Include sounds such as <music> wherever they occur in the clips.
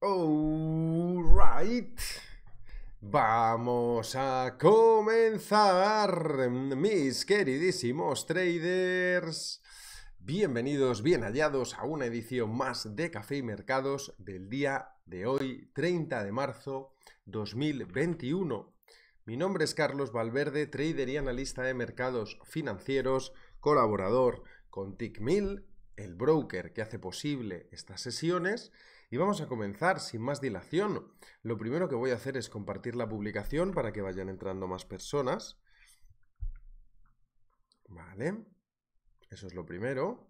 Alright. Vamos a comenzar, mis queridísimos traders. Bienvenidos, bien hallados a una edición más de Café y Mercados del día de hoy, 30 de marzo 2021. Mi nombre es Carlos Valverde, trader y analista de mercados financieros, colaborador con TICMIL, el broker que hace posible estas sesiones y vamos a comenzar sin más dilación. Lo primero que voy a hacer es compartir la publicación para que vayan entrando más personas. Vale, eso es lo primero.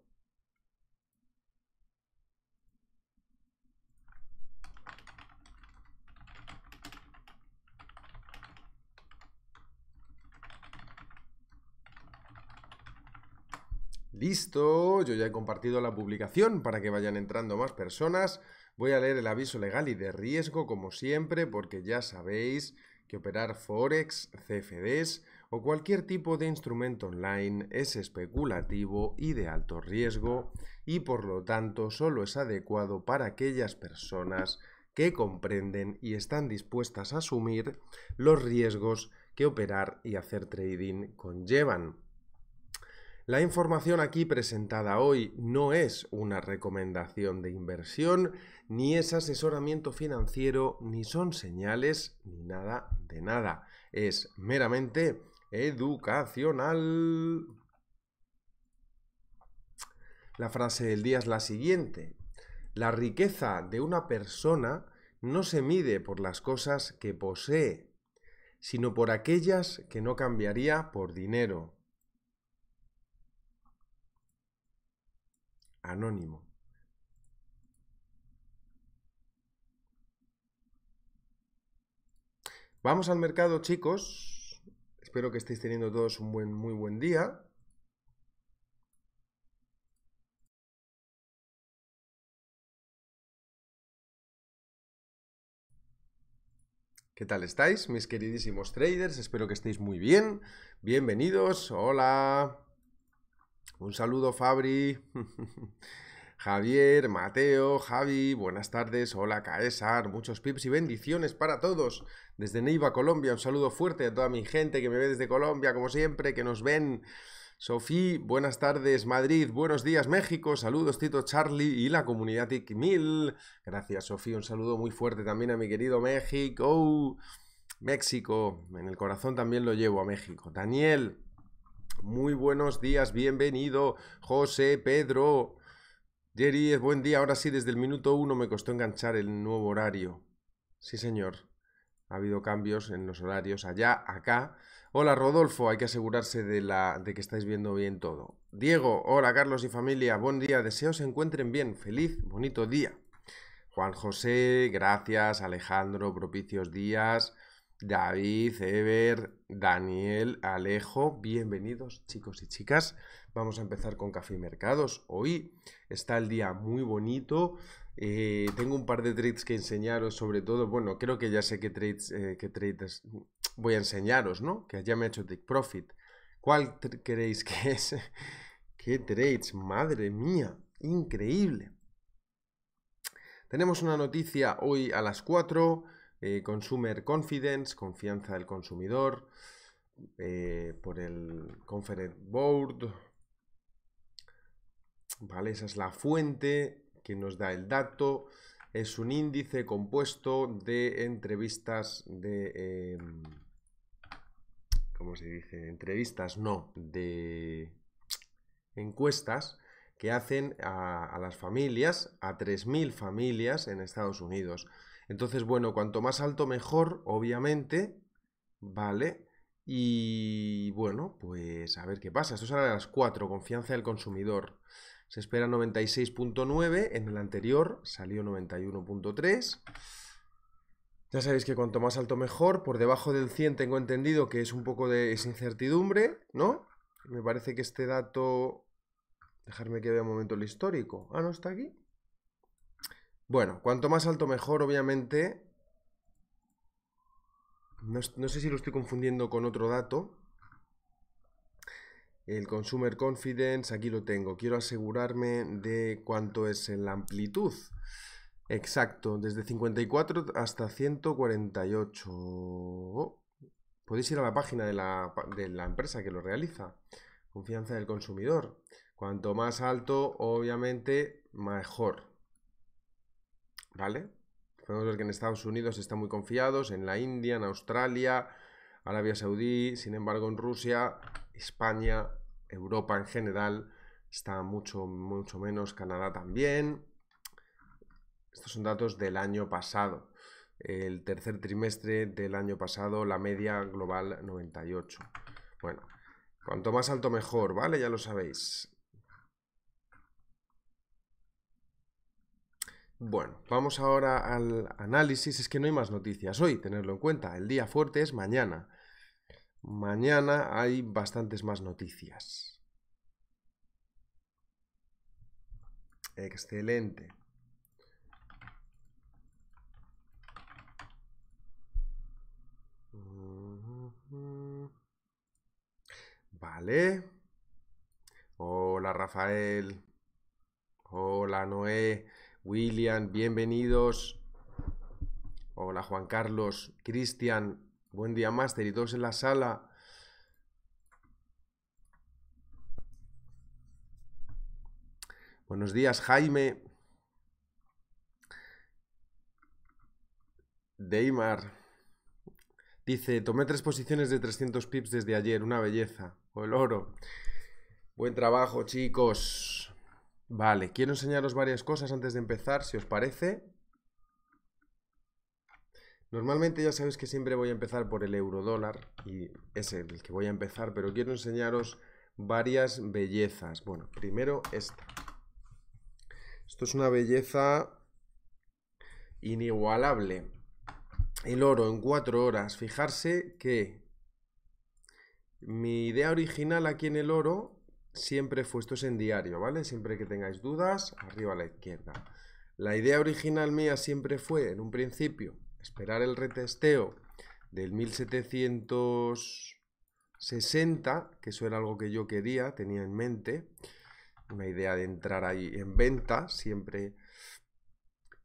Listo, yo ya he compartido la publicación para que vayan entrando más personas. Voy a leer el aviso legal y de riesgo como siempre porque ya sabéis que operar forex, CFDs o cualquier tipo de instrumento online es especulativo y de alto riesgo y por lo tanto solo es adecuado para aquellas personas que comprenden y están dispuestas a asumir los riesgos que operar y hacer trading conllevan. La información aquí presentada hoy no es una recomendación de inversión, ni es asesoramiento financiero, ni son señales, ni nada de nada. Es meramente educacional. La frase del día es la siguiente. La riqueza de una persona no se mide por las cosas que posee, sino por aquellas que no cambiaría por dinero anónimo. Vamos al mercado, chicos. Espero que estéis teniendo todos un buen, muy buen día. ¿Qué tal estáis, mis queridísimos traders? Espero que estéis muy bien. Bienvenidos. Hola. Un saludo Fabri, <laughs> Javier, Mateo, Javi, buenas tardes, hola Caesar, muchos pips y bendiciones para todos. Desde Neiva, Colombia, un saludo fuerte a toda mi gente que me ve desde Colombia, como siempre, que nos ven. Sofí, buenas tardes, Madrid, buenos días, México, saludos Tito Charlie y la comunidad TikMil. Gracias, Sofía, un saludo muy fuerte también a mi querido México. México, en el corazón también lo llevo a México. Daniel, muy buenos días, bienvenido, José, Pedro. Jerry, buen día. Ahora sí, desde el minuto uno me costó enganchar el nuevo horario. Sí, señor. Ha habido cambios en los horarios allá, acá. Hola, Rodolfo. Hay que asegurarse de, la, de que estáis viendo bien todo. Diego, hola, Carlos y familia. Buen día. Deseo se encuentren bien. Feliz, bonito día. Juan José, gracias. Alejandro, propicios días. David, Eber, Daniel, Alejo, bienvenidos chicos y chicas. Vamos a empezar con Café y Mercados. Hoy está el día muy bonito. Eh, tengo un par de trades que enseñaros, sobre todo, bueno, creo que ya sé qué trades, eh, trades voy a enseñaros, ¿no? Que ya me he hecho Take Profit. ¿Cuál creéis que es? <laughs> ¿Qué trades? Madre mía, increíble. Tenemos una noticia hoy a las 4. Eh, consumer Confidence, confianza del consumidor, eh, por el Conference Board, ¿vale? Esa es la fuente que nos da el dato, es un índice compuesto de entrevistas de... Em, ¿Cómo se dice? Entrevistas, no, de encuestas que hacen a, a las familias, a 3.000 familias en Estados Unidos. Entonces, bueno, cuanto más alto mejor, obviamente, ¿vale? Y bueno, pues a ver qué pasa. Esto será a las 4, confianza del consumidor. Se espera 96.9, en el anterior salió 91.3. Ya sabéis que cuanto más alto mejor, por debajo del 100 tengo entendido que es un poco de incertidumbre, ¿no? Me parece que este dato... Dejarme que vea un momento el histórico. Ah, no, está aquí. Bueno, cuanto más alto mejor, obviamente. No, sé si lo estoy confundiendo con otro dato. El Consumer Confidence, aquí lo tengo. Quiero asegurarme de cuánto es la amplitud. Exacto, desde 54 hasta 148. podéis ir a la página de la empresa que lo realiza. Confianza del consumidor. Cuanto más alto, obviamente, mejor. ¿vale? Podemos ver que en Estados Unidos están muy confiados, en la India, en Australia, Arabia Saudí, sin embargo en Rusia, España, Europa en general, está mucho, mucho menos, Canadá también. Estos son datos del año pasado. El tercer trimestre del año pasado, la media global 98. Bueno, cuanto más alto mejor, ¿vale? Ya lo sabéis. Bueno, vamos ahora al análisis. Es que no hay más noticias hoy, tenerlo en cuenta. El día fuerte es mañana. Mañana hay bastantes más noticias. Excelente. Vale. Hola Rafael. Hola Noé. William, bienvenidos. Hola Juan Carlos, Cristian, buen día Master y todos en la sala. Buenos días Jaime. Deimar. Dice, tomé tres posiciones de 300 pips desde ayer, una belleza. O el oro. Buen trabajo chicos. Vale, quiero enseñaros varias cosas antes de empezar, si os parece. Normalmente ya sabéis que siempre voy a empezar por el euro dólar y es el que voy a empezar, pero quiero enseñaros varias bellezas. Bueno, primero esta. Esto es una belleza inigualable. El oro en cuatro horas. Fijarse que mi idea original aquí en el oro siempre fue, esto en diario, ¿vale? Siempre que tengáis dudas, arriba a la izquierda. La idea original mía siempre fue, en un principio, esperar el retesteo del 1760, que eso era algo que yo quería, tenía en mente, una idea de entrar ahí en venta, siempre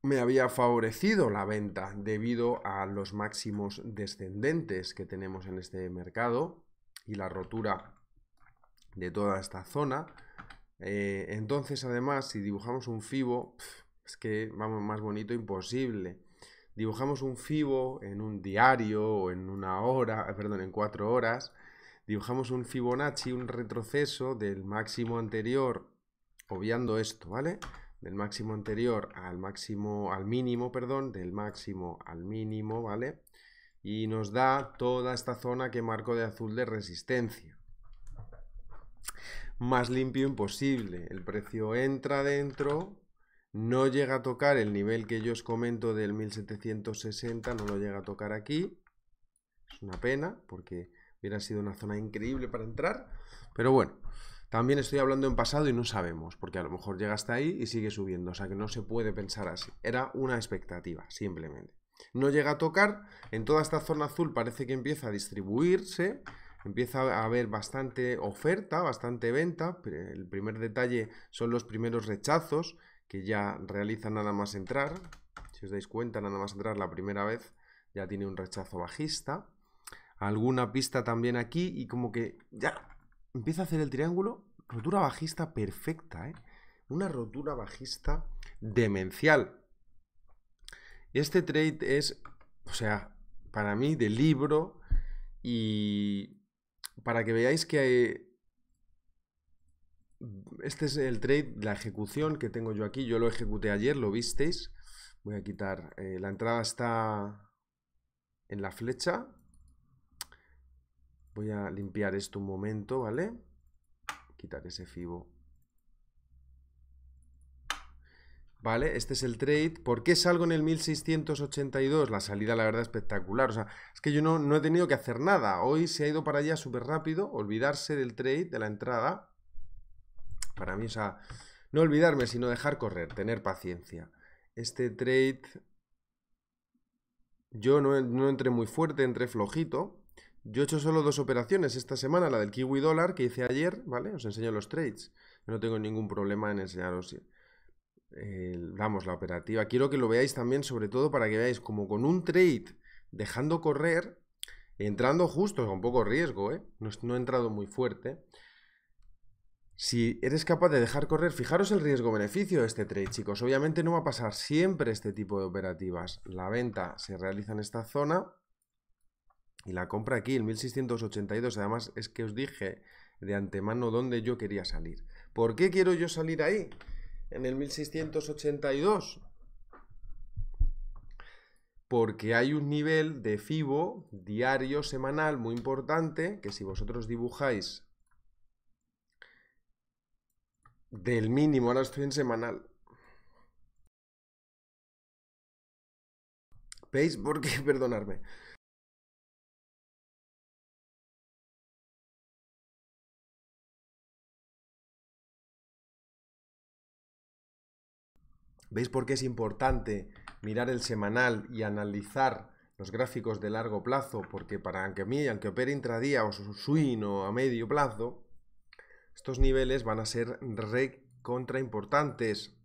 me había favorecido la venta debido a los máximos descendentes que tenemos en este mercado y la rotura de toda esta zona. Eh, entonces, además, si dibujamos un fibo, es que, vamos, más bonito imposible. Dibujamos un fibo en un diario o en una hora, eh, perdón, en cuatro horas. Dibujamos un Fibonacci, un retroceso del máximo anterior, obviando esto, ¿vale? Del máximo anterior al máximo, al mínimo, perdón, del máximo al mínimo, ¿vale? Y nos da toda esta zona que marco de azul de resistencia más limpio imposible. El precio entra dentro, no llega a tocar el nivel que yo os comento del 1760, no lo llega a tocar aquí. Es una pena porque hubiera sido una zona increíble para entrar, pero bueno. También estoy hablando en pasado y no sabemos, porque a lo mejor llega hasta ahí y sigue subiendo, o sea que no se puede pensar así. Era una expectativa, simplemente. No llega a tocar, en toda esta zona azul parece que empieza a distribuirse, empieza a haber bastante oferta, bastante venta. El primer detalle son los primeros rechazos que ya realiza nada más entrar. Si os dais cuenta, nada más entrar la primera vez ya tiene un rechazo bajista. Alguna pista también aquí y como que ya empieza a hacer el triángulo. Rotura bajista perfecta, ¿eh? Una rotura bajista demencial. Este trade es, o sea, para mí de libro y para que veáis que hay... Mm, este es el trade, la ejecución que tengo yo aquí. Yo lo ejecuté ayer, lo visteis. Voy a quitar, eh, la entrada está en la flecha. Voy a limpiar esto un momento, ¿vale? Quitar ese fibo ¿Vale? Este es el trade. ¿Por qué salgo en el 1682? La salida, la verdad, espectacular. O sea, es que yo no, he tenido que hacer nada. Hoy se ha ido para allá súper rápido. Olvidarse del trade, de la entrada. Para mí, o sea, no olvidarme, sino dejar correr, tener paciencia. Este trade... Yo no, no entré muy fuerte, entré flojito. Yo he hecho solo dos operaciones esta semana, la del kiwi dólar que hice ayer, ¿vale? Os enseño los trades. No tengo ningún problema en enseñaros damos la operativa. Quiero que lo veáis también, sobre todo para que veáis como con un trade dejando correr, entrando justo, con poco riesgo, ¿eh? no, he entrado muy fuerte. Si eres capaz de dejar correr, fijaros el riesgo-beneficio de este trade, chicos. Obviamente no va a pasar siempre este tipo de operativas. La venta se realiza en esta zona y la compra aquí, en 1682. Además, es que os dije de antemano dónde yo quería salir. ¿Por qué quiero yo salir ahí? en el 1682? Porque hay un nivel de FIBO diario, semanal, muy importante, que si vosotros dibujáis del mínimo, ahora estoy en semanal. ¿Veis? por qué? <laughs> perdonadme. ¿Veis por qué es importante mirar el semanal y analizar los gráficos de largo plazo? Porque para aunque, mí, aunque opere intradía o swing o a medio plazo, estos niveles van a ser re contra importantes.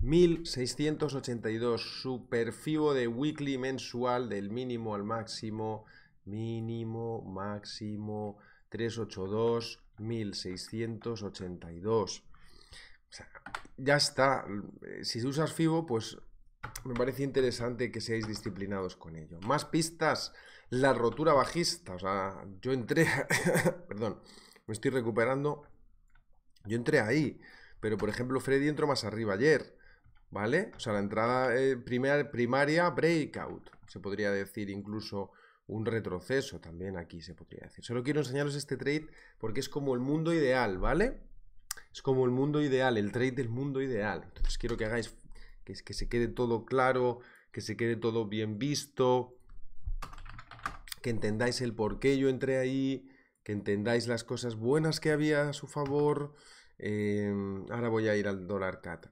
1682, superfibo de weekly mensual del mínimo al máximo, mínimo, máximo, 382, 1682. O sea, ya está. Eh, si usas FIBO, pues me parece interesante que seáis disciplinados con ello. Más pistas, la rotura bajista. O sea, yo entré, <laughs> perdón, me estoy recuperando. Yo entré ahí, pero por ejemplo Freddy entró más arriba ayer, ¿vale? O sea, la entrada eh, primaria, breakout, se podría decir incluso un retroceso también aquí se podría decir. Solo quiero enseñaros este trade porque es como el mundo ideal, ¿vale? es como el mundo ideal, el trade del mundo ideal. Entonces quiero que hagáis que, se quede todo claro, que se quede todo bien visto, que entendáis el por qué yo entré ahí, que entendáis las cosas buenas que había a su favor. Em, ahora voy a ir al dólar cat.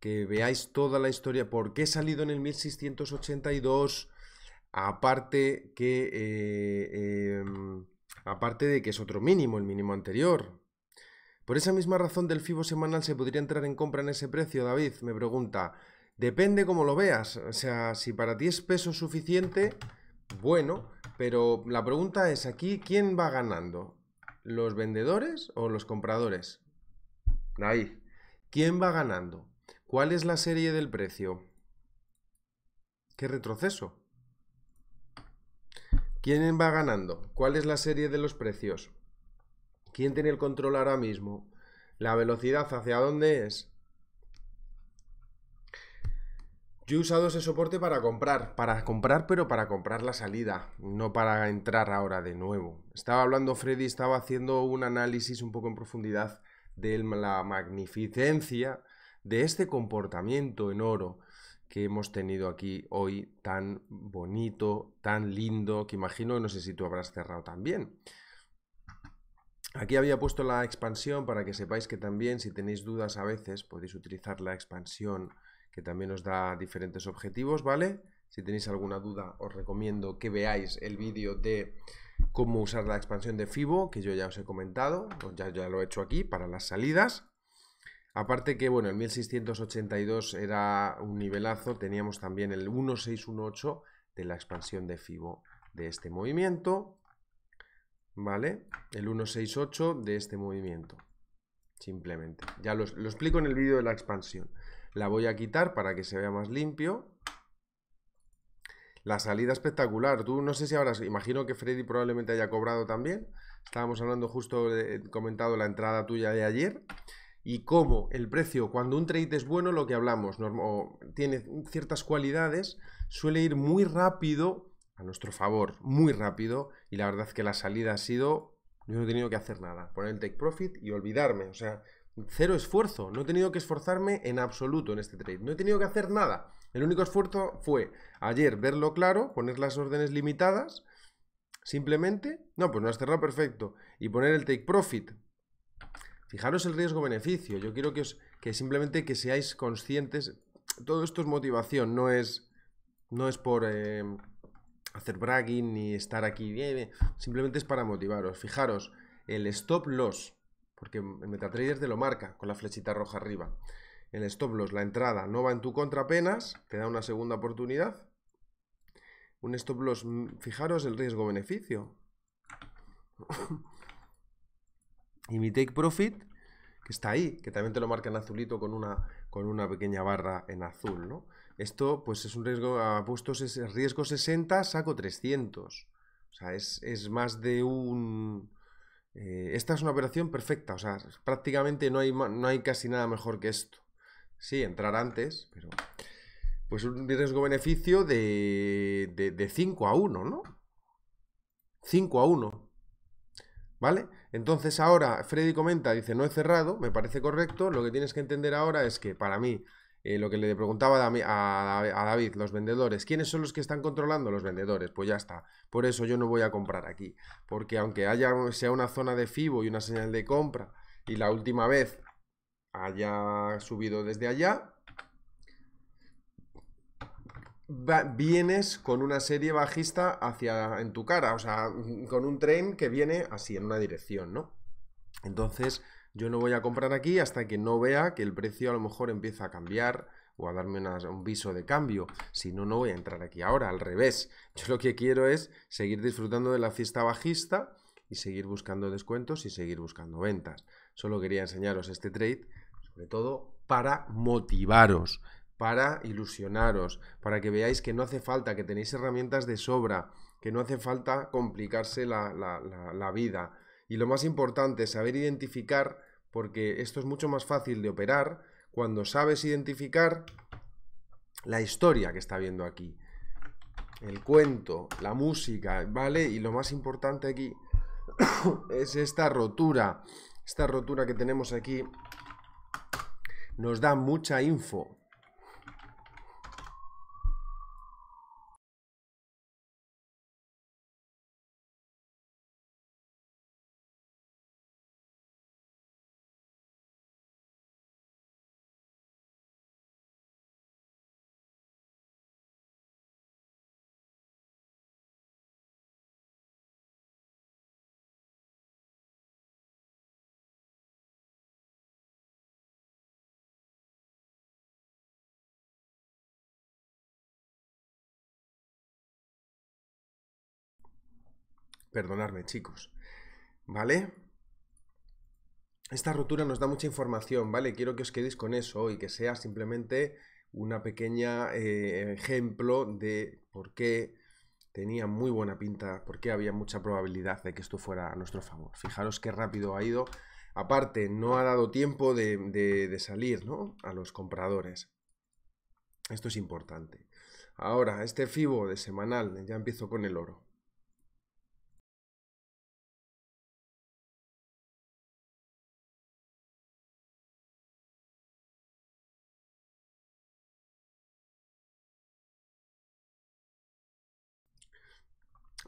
Que veáis toda la historia, por qué he salido en el 1682. Aparte que. Eh, em, aparte de que es otro mínimo, el mínimo anterior. Por esa misma razón del FIBO semanal se podría entrar en compra en ese precio, David, me pregunta. Depende como lo veas, o sea, si para ti es peso suficiente, bueno, pero la pregunta es aquí, ¿quién va ganando? ¿Los vendedores o los compradores? Ahí. ¿Quién va ganando? ¿Cuál es la serie del precio? ¿Qué retroceso? ¿Quién va ganando? ¿Cuál es la serie de los precios? ¿Quién tiene el control ahora mismo? La velocidad, ¿hacia dónde es? Yo he usado ese soporte para comprar, para comprar, pero para comprar la salida, no para entrar ahora de nuevo. Estaba hablando Freddy, estaba haciendo un análisis un poco en profundidad de la magnificencia de este comportamiento en oro que hemos tenido aquí hoy tan bonito, tan lindo, que imagino, no sé si tú habrás cerrado también. Aquí había puesto la expansión para que sepáis que también si tenéis dudas a veces podéis utilizar la expansión que también os da diferentes objetivos, ¿vale? Si tenéis alguna duda os recomiendo que veáis el vídeo de cómo usar la expansión de FIBO, que yo ya os he comentado, pues ya, ya lo he hecho aquí para las salidas. Aparte que, bueno, el 1682 era un nivelazo, teníamos también el 1618 de la expansión de FIBO de este movimiento. ¿vale? El 168 de este movimiento. Simplemente. Ya lo, explico en el vídeo de la expansión. La voy a quitar para que se vea más limpio. La salida espectacular. Tú no sé si ahora, imagino que Freddy probablemente haya cobrado también. Estábamos hablando justo, de, comentado la entrada tuya de ayer. Y cómo el precio, cuando un trade es bueno, lo que hablamos, tiene ciertas cualidades, suele ir muy rápido a nuestro favor muy rápido y la verdad es que la salida ha sido, yo no he tenido que hacer nada, poner el take profit y olvidarme, o sea, cero esfuerzo, no he tenido que esforzarme en absoluto en este trade, no he tenido que hacer nada. El único esfuerzo fue ayer verlo claro, poner las órdenes limitadas, simplemente, no, pues no has cerrado perfecto, y poner el take profit. Fijaros el riesgo-beneficio, yo quiero que, os, que simplemente que seáis conscientes, todo esto es motivación, no es, no es por... Eh, hacer bragging ni estar aquí. Simplemente es para motivaros. Fijaros, el stop loss, porque el MetaTrader te lo marca con la flechita roja arriba. El stop loss, la entrada, no va en tu contra apenas, te da una segunda oportunidad. Un stop loss, mm, fijaros el riesgo-beneficio. <laughs> y mi take profit, que está ahí, que también te lo marca en azulito con una, con una pequeña barra en azul, ¿no? Esto, pues es un riesgo, a puesto riesgo 60, saco 300. O sea, es, más de un... Eh, esta es una operación perfecta, o sea, prácticamente no hay, no hay casi nada mejor que esto. Sí, entrar antes, pero... Pues un riesgo-beneficio de, de 5 a 1, ¿no? 5 a 1. ¿Vale? Entonces ahora Freddy comenta, dice, no he cerrado, me parece correcto, lo que tienes que entender ahora es que para mí eh, lo que le preguntaba a, David, los vendedores, ¿quiénes son los que están controlando los vendedores? Pues ya está, por eso yo no voy a comprar aquí, porque aunque haya, sea una zona de FIBO y una señal de compra, y la última vez haya subido desde allá, vienes con una serie bajista hacia en tu cara, o sea, con un tren que viene así, en una dirección, ¿no? Entonces, yo no voy a comprar aquí hasta que no vea que el precio a lo mejor empieza a cambiar o a darme un viso de cambio. Si no, no voy a entrar aquí ahora, al revés. <laughs> Yo lo que quiero es seguir disfrutando de la fiesta bajista y seguir buscando descuentos y seguir buscando ventas. Solo quería enseñaros este trade, sobre todo para motivaros, para ilusionaros, para que veáis que no hace falta, que tenéis herramientas de sobra, que no hace falta complicarse la vida y lo más importante, es saber identificar, porque esto es mucho más fácil de operar cuando sabes identificar la historia que está viendo aquí. El cuento, la música, ¿vale? Y lo más importante aquí <coughs> es esta rotura. Esta rotura que tenemos aquí nos da mucha info, Perdonarme, chicos. ¿Vale? Esta rotura nos da mucha información, ¿vale? Quiero que os quedéis con eso y que sea simplemente una pequeña eh, ejemplo de por qué tenía muy buena pinta, por qué había mucha probabilidad de que esto fuera a nuestro favor. Fijaros qué rápido ha ido. Aparte, no ha dado tiempo de, salir a los compradores. Esto es importante. Ahora, este FIBO de semanal, ya empiezo con el oro.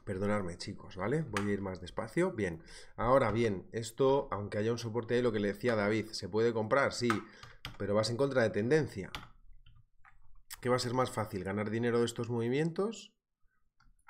Perdonadme, chicos, ¿vale? Voy a ir más despacio. Bien. Ahora bien, esto, aunque haya un soporte ahí, lo que le decía David, ¿se puede comprar? Sí, pero vas en contra de tendencia. ¿Qué va a ser más fácil? ¿Ganar dinero de estos movimientos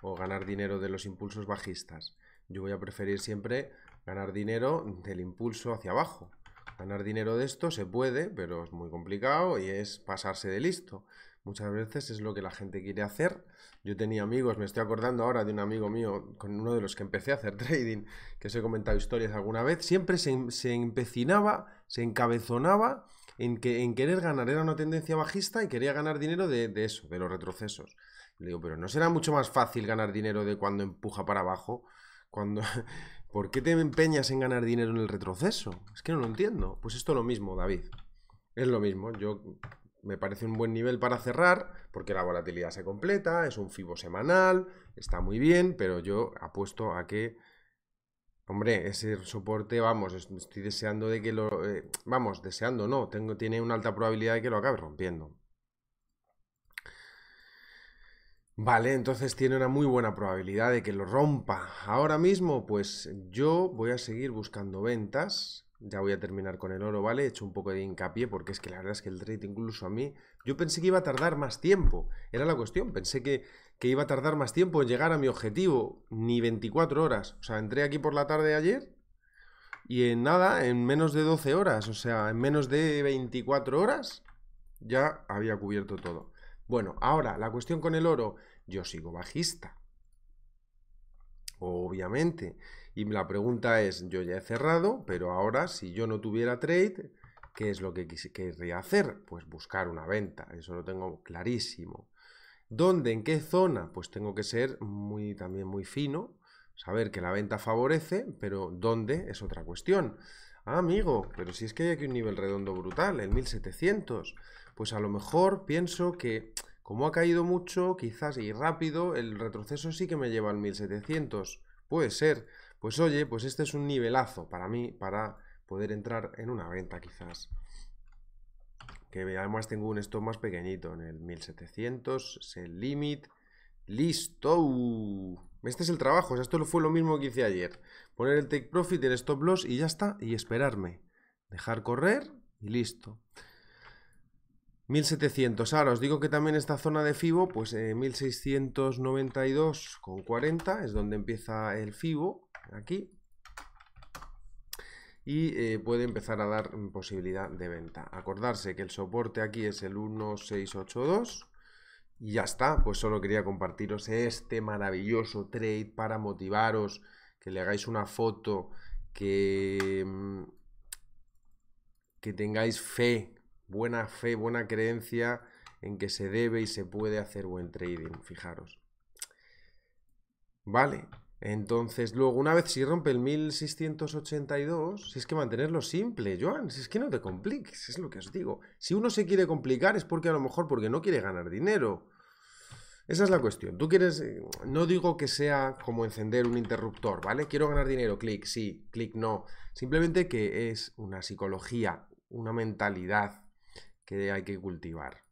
o ganar dinero de los impulsos bajistas? Yo voy a preferir siempre ganar dinero del impulso hacia abajo. Ganar dinero de esto se puede, pero es muy complicado y es pasarse de listo. Muchas veces es lo que la gente quiere hacer. Yo tenía amigos, me estoy acordando ahora de un amigo mío, con uno de los que empecé a hacer <laughs> trading, que os he comentado historias alguna vez, siempre em, se, empecinaba, se encabezonaba en, que, en querer ganar. Era una tendencia bajista y quería ganar dinero de, de eso, de los retrocesos. Le digo, pero ¿no será mucho más fácil ganar dinero de cuando empuja para abajo? Cuando... <laughs> ¿Por qué te empeñas en ganar dinero en el retroceso? Es que no lo entiendo. Pues esto es lo mismo, David. Es lo mismo. Yo me parece un buen nivel para cerrar, porque la volatilidad se completa, es un FIBO semanal, está muy bien, pero yo apuesto a que, hombre, ese soporte, vamos, estoy deseando de que lo, eh, vamos, deseando, no, tengo, tiene una alta probabilidad de que lo acabe rompiendo. Vale, entonces tiene una muy buena probabilidad de que lo rompa. Ahora mismo, pues yo voy a seguir buscando ventas ya voy a terminar con el oro, ¿vale? He hecho un poco de hincapié porque es que la verdad es que el trade incluso a mí, yo pensé que iba a tardar más tiempo, era la cuestión, pensé que, iba a tardar más tiempo en llegar a mi objetivo, ni 24 horas, o sea, entré aquí por la tarde de ayer y en nada, en menos de 12 horas, o sea, en menos de 24 horas ya había cubierto todo. Bueno, ahora, la cuestión con el oro, yo sigo bajista, obviamente, y la pregunta es, yo ya he cerrado, pero ahora si yo no tuviera trade, ¿qué es lo que querría hacer? Pues buscar una venta, eso lo tengo clarísimo. ¿Dónde? ¿En qué zona? Pues tengo que ser muy, también muy fino, saber que la venta favorece, pero ¿dónde? Es otra cuestión. Ah, amigo, pero si es que hay aquí un nivel redondo brutal, el 1700. Pues a lo mejor pienso que, como ha caído mucho, quizás y rápido, el retroceso sí que me lleva al 1700. Puede ser. Pues oye, pues este es un nivelazo para mí, para poder entrar en una venta quizás. Que además tengo un stop más pequeñito en el 1700, es el limit ¡Listo! Este es el trabajo, o sea, esto fue lo mismo que hice ayer. Poner el take profit, el stop loss y ya está, y esperarme. Dejar correr y listo. 1700. Ahora os digo que también esta zona de FIBO, pues eh, con 40 es donde empieza el FIBO, aquí. Y eh, puede empezar a dar mm, posibilidad de venta. Acordarse que el soporte aquí es el 1682. Y ya está, pues solo quería compartiros este maravilloso trade para motivaros, que le hagáis una foto, que, mm, que tengáis fe buena fe, buena creencia en que se debe y se puede hacer buen trading, fijaros. Vale, entonces luego una vez si rompe el 1682, si es que mantenerlo simple, Joan, si es que no te compliques, es lo que os digo. Si uno se quiere complicar es porque a lo mejor porque no quiere ganar dinero. Esa es la cuestión. Tú quieres, eh, no digo que sea como encender un interruptor, ¿vale? Quiero ganar dinero, clic, sí, clic, no. Simplemente que es una psicología, una mentalidad que hay que cultivar.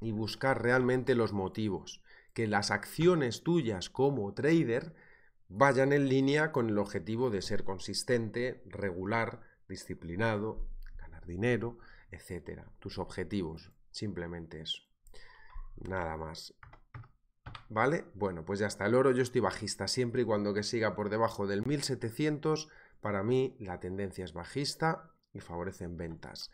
Y buscar realmente los motivos, que las acciones tuyas como trader vayan en línea con el objetivo de ser consistente, regular, disciplinado, ganar dinero, etcétera Tus objetivos, simplemente eso. Nada más. ¿Vale? Bueno, pues ya está. El oro yo estoy bajista siempre y cuando que siga por debajo del 1700, para mí la tendencia es bajista y favorecen ventas.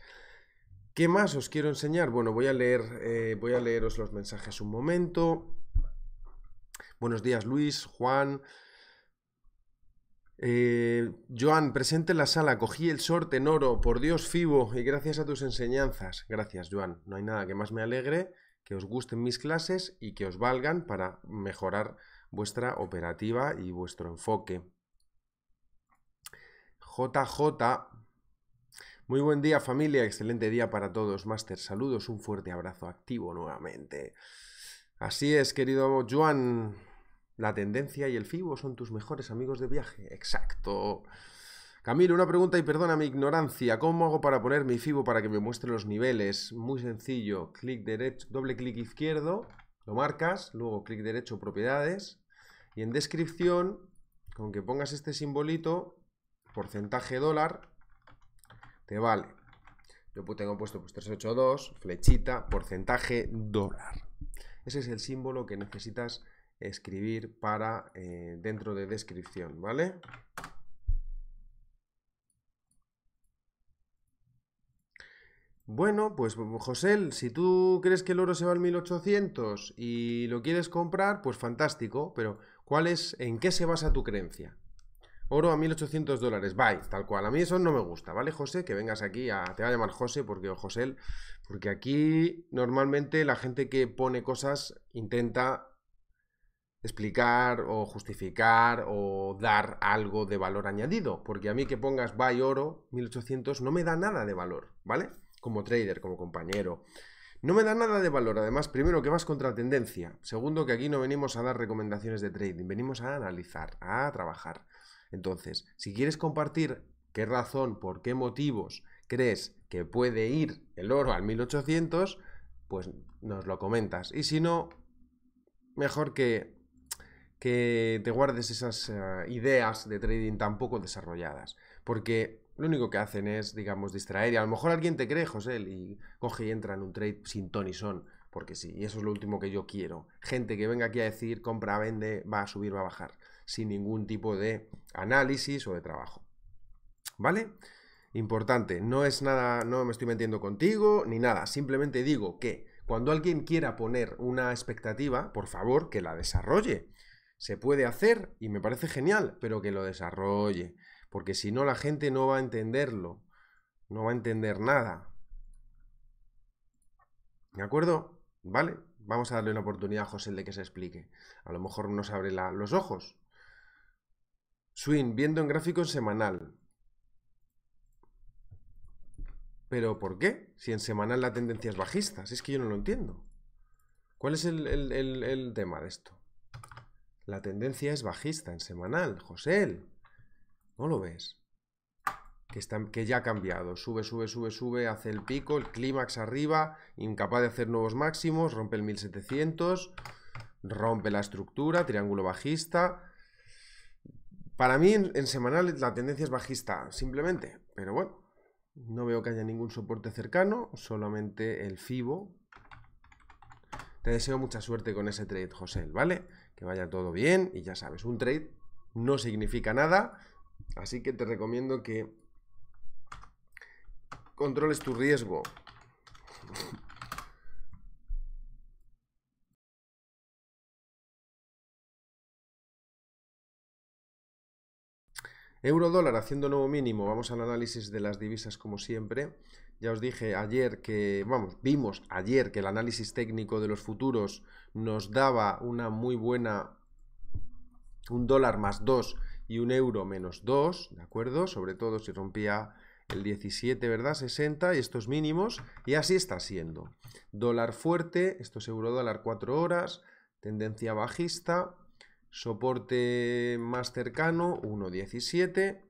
¿Qué más os quiero enseñar? Bueno, voy a leer, eh, voy a leeros los mensajes un momento. Buenos días, Luis, Juan. Eh, Joan, presente en la sala, cogí el sorte en oro, por Dios, Fibo, y gracias a tus enseñanzas. Gracias, Joan. No hay nada que más me alegre, que os gusten mis clases y que os valgan para mejorar vuestra operativa y vuestro enfoque. JJ muy buen día familia, excelente día para todos, Master. Saludos, un fuerte abrazo activo nuevamente. Así es, querido Joan. La tendencia y el FIBO son tus mejores amigos de viaje. Exacto. Camilo, una pregunta y perdona mi ignorancia. ¿Cómo hago para poner mi FIBO para que me muestre los niveles? Muy sencillo. Clic derecho, doble clic izquierdo, lo marcas, luego clic derecho, propiedades. Y en descripción, con que pongas este simbolito, porcentaje dólar, te vale. Yo tengo puesto pues 382, flechita, porcentaje, dólar. Ese es el símbolo que necesitas escribir para eh, dentro de descripción, ¿vale? Bueno, pues José, si tú crees que el oro se va al 1800 y lo quieres comprar, pues fantástico, pero ¿cuál es, en qué se basa tu creencia? Oro a 1800 dólares, bye, tal cual. A mí eso no me gusta, ¿vale, José? Que vengas aquí a. Te va a llamar José porque, o José, porque aquí normalmente la gente que pone cosas intenta explicar o justificar o dar algo de valor añadido. Porque a mí que pongas buy oro 1800 no me da nada de valor, ¿vale? Como trader, como compañero. No me da nada de valor. Además, primero que vas contra tendencia. Segundo que aquí no venimos a dar recomendaciones de trading, venimos a analizar, a trabajar. Entonces, si quieres compartir qué razón, por qué motivos crees que puede ir el oro al 1800, pues nos lo comentas. Y si no, mejor que, que te guardes esas eh, ideas de trading tan poco desarrolladas. Porque lo único que hacen es, digamos, distraer. Y a lo mejor alguien te cree, José, y coge y entra en un trade sin ton y son. Porque sí, y eso es lo último que yo quiero. Gente que venga aquí a decir, compra, vende, va a subir, va a bajar sin ningún tipo de análisis o de trabajo. ¿Vale? Importante, no es nada, no me estoy metiendo contigo ni nada, simplemente digo que cuando alguien quiera poner una expectativa, por favor, que la desarrolle. Se puede hacer y me parece genial, pero que lo desarrolle, porque si no la gente no va a entenderlo, no va a entender nada. ¿De acuerdo? ¿Vale? Vamos a darle una oportunidad a José de que se explique. A lo mejor nos abre los ojos. Swing, viendo en gráfico semanal. ¿Pero por qué? Si en semanal la tendencia es bajista. Si es que yo no lo entiendo. ¿Cuál es el, tema de esto? La tendencia es bajista en semanal. José, ¿no lo ves? Que, que ya ha cambiado. Sube, sube, sube, sube, hace el pico, el clímax arriba, incapaz de hacer nuevos máximos, rompe el 1700, rompe la estructura, triángulo bajista para mí en, semanal, la tendencia es bajista, simplemente. Pero bueno, no veo que haya ningún soporte cercano, solamente el FIBO. Te deseo mucha suerte con ese trade, José, ¿vale? Que vaya todo bien y ya sabes, un trade no significa nada, así que te recomiendo que controles tu riesgo. Euro dólar haciendo nuevo mínimo, vamos al análisis de las divisas como siempre. Ya os dije ayer que, vamos, vimos ayer que el análisis técnico de los futuros nos daba una muy buena, un dólar más 2 y un euro menos 2, ¿de acuerdo? Sobre todo si rompía el 17, ¿verdad? 60 y estos mínimos, y así está siendo. Dólar fuerte, esto es euro dólar 4 horas, tendencia bajista, Soporte más cercano, 1.17.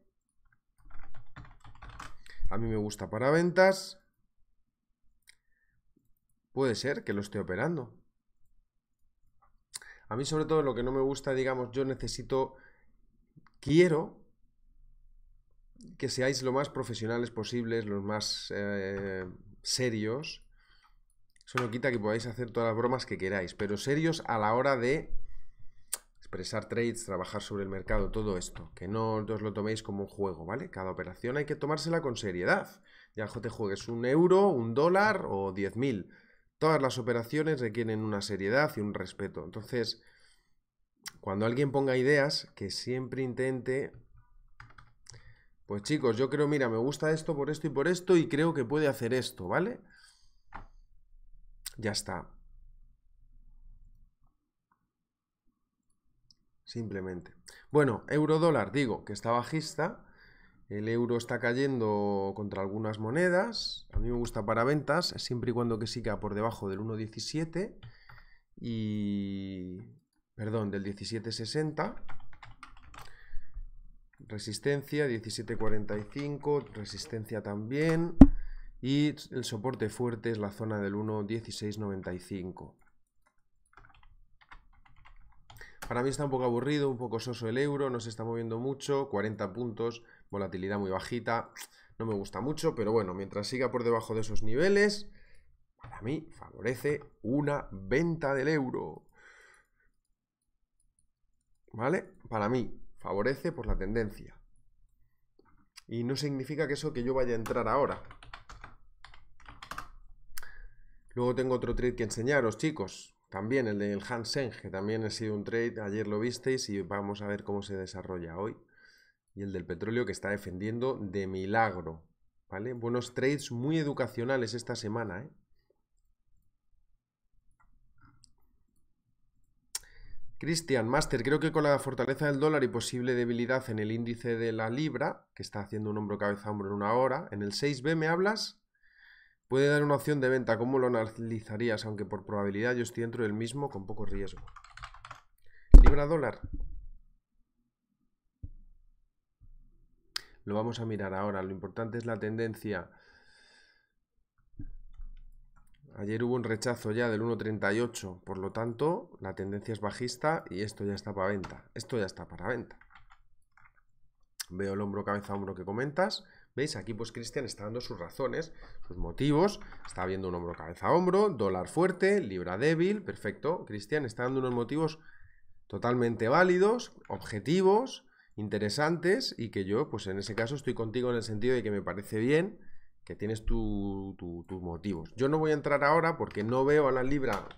A mí me gusta para ventas. Puede ser que lo esté operando. A mí sobre todo lo que no me gusta, digamos, yo necesito, quiero que seáis lo más profesionales posibles, los más eh, serios. Eso no quita que podáis hacer todas las bromas que queráis, pero serios a la hora de expresar trades, trabajar sobre el mercado, todo esto, que no os lo toméis como un juego, ¿vale? Cada operación hay que tomársela con seriedad. Ya te juegues un euro, un dólar o diez mil. Todas las operaciones requieren una seriedad y un respeto. Entonces, cuando alguien ponga ideas, que siempre intente pues chicos, yo creo, mira, me gusta esto por esto y por esto y creo que puede hacer esto, ¿vale? Ya está. simplemente. Bueno, euro-dólar, digo, que está bajista. El euro está cayendo contra algunas monedas. A mí me gusta para ventas, siempre y cuando que siga por debajo del 1.17 y... Perdón, del 17.60. Resistencia 17.45, resistencia también. Y el soporte fuerte es la zona del 1.1695. Para mí está un poco aburrido, un poco soso el euro, no se está moviendo mucho, 40 puntos, volatilidad muy bajita, no me gusta mucho, pero bueno, mientras siga por debajo de esos niveles, para mí favorece una venta del euro. ¿Vale? Para mí favorece por la tendencia. Y no significa que eso que yo vaya a entrar ahora. Luego tengo otro trade que enseñaros, chicos. También el del Hansen, que también ha sido un trade, ayer lo visteis y vamos a ver cómo se desarrolla hoy. Y el del petróleo que está defendiendo de milagro. ¿Vale? Buenos trades muy educacionales esta semana, ¿eh? Cristian, Master, creo que con la fortaleza del dólar y posible debilidad en el índice de la libra, que está haciendo un hombro cabeza hombro en una hora, en el 6B me hablas. Puede dar una opción de venta. ¿Cómo lo analizarías? Aunque por probabilidad yo estoy dentro del mismo con poco riesgo. Libra dólar. Lo vamos a mirar ahora. Lo importante es la tendencia. Ayer hubo un rechazo ya del 1.38, por lo tanto la tendencia es bajista y esto ya está para venta. Esto ya está para venta. Veo el hombro cabeza hombro que comentas, ¿Veis? Aquí pues Cristian está dando sus razones, sus motivos. Está viendo un hombro cabeza a hombro, dólar fuerte, libra débil. Perfecto. Cristian está dando unos motivos totalmente válidos, objetivos, interesantes y que yo pues en ese caso estoy contigo en el sentido de que me parece bien que tienes tus motivos. Yo no voy a entrar ahora porque no veo a la libra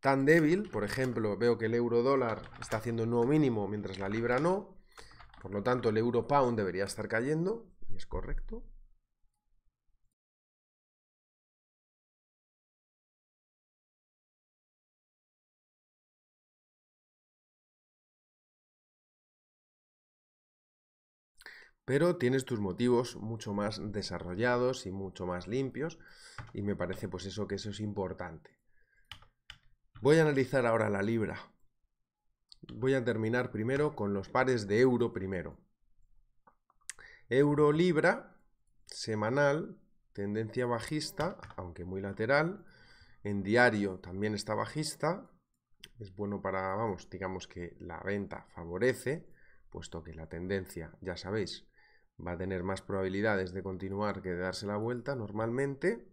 tan débil. Por ejemplo, veo que el euro dólar está haciendo un nuevo mínimo mientras la libra no. Por lo tanto, el euro pound debería estar cayendo es correcto. pero tienes tus motivos mucho más desarrollados y mucho más limpios y me parece pues eso que eso es importante. Voy a analizar ahora la libra. Voy a terminar primero con los pares de euro primero. Euro libra semanal, tendencia bajista, aunque muy lateral. En diario también está bajista. Es bueno para, vamos, digamos que la venta favorece, puesto que la tendencia, ya sabéis, va a tener más probabilidades de continuar que de darse la vuelta normalmente.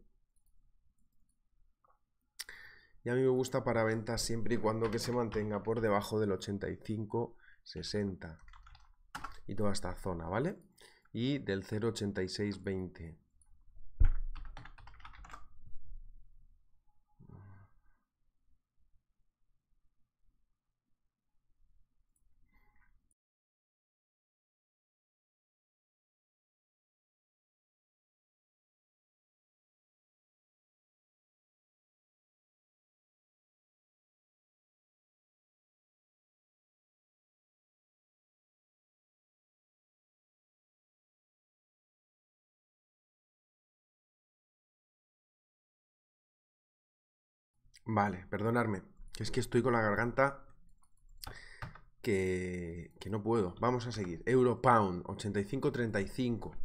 Y a mí me gusta para ventas siempre y cuando que se mantenga por debajo del 85-60 y toda esta zona, ¿vale? y del 08620. Vale, perdonadme. Es que estoy con la garganta que, que no puedo. Vamos a seguir. Euro Pound, 85.35.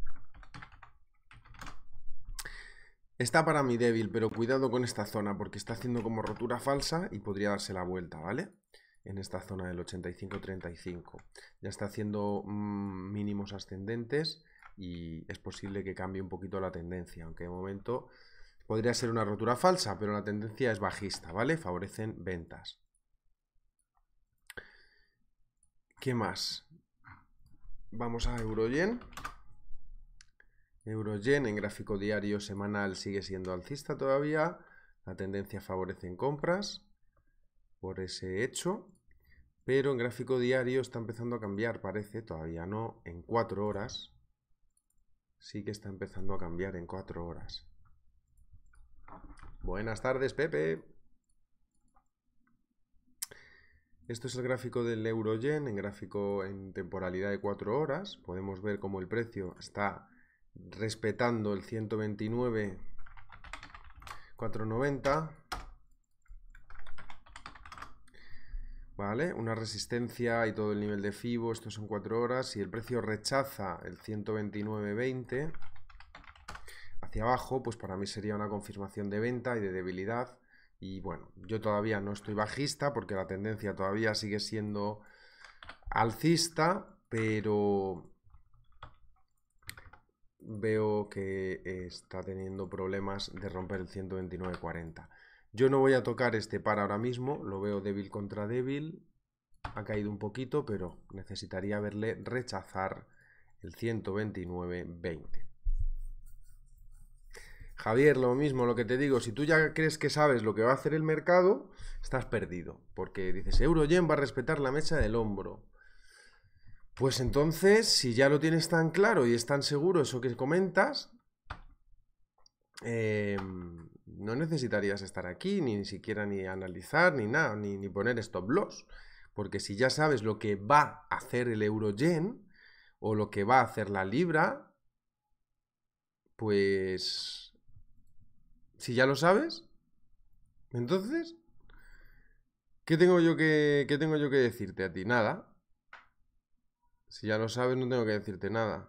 Está para mí débil, pero cuidado con esta zona porque está haciendo como rotura falsa y podría darse la vuelta, ¿vale? En esta zona del 85.35. Ya está haciendo mm, mínimos ascendentes y es posible que cambie un poquito la tendencia, aunque de momento Podría ser una rotura falsa, pero la tendencia es bajista, ¿vale? Favorecen ventas. ¿Qué más? Vamos a Euroyen. Euroyen en gráfico diario semanal sigue siendo alcista todavía. La tendencia favorece en compras por ese hecho. Pero en gráfico diario está empezando a cambiar, parece, todavía no en 4 horas. Sí que está empezando a cambiar en 4 horas. Buenas tardes, Pepe. Esto es el gráfico del Eurogen, en gráfico en temporalidad de 4 horas. Podemos ver cómo el precio está respetando el 129.490. ¿Vale? Una resistencia y todo el nivel de FIBO, esto son 4 horas. Si el precio rechaza el 129.20 hacia abajo, pues para mí sería una confirmación de venta y de debilidad. Y bueno, yo todavía no estoy bajista porque la tendencia todavía sigue siendo alcista, pero veo que está teniendo problemas de romper el 129.40. Yo no voy a tocar este par ahora mismo, lo veo débil contra débil, ha caído un poquito, pero necesitaría verle rechazar el 129.20. Javier, lo mismo, lo que te digo, si tú ya crees que sabes lo que va a hacer el mercado, estás perdido, porque dices, Euroyen va a respetar la mecha del hombro. Pues entonces, si ya lo tienes tan claro y es tan seguro eso que comentas, em, no necesitarías estar aquí, ni, siquiera ni analizar, ni nada, ni, poner stop loss. Porque si ya sabes lo que va a hacer el Eurogen, o lo que va a hacer la Libra, pues si ya lo sabes, entonces, ¿qué tengo yo que, tengo yo que decirte a ti? Nada. Si ya lo sabes, no tengo que decirte nada.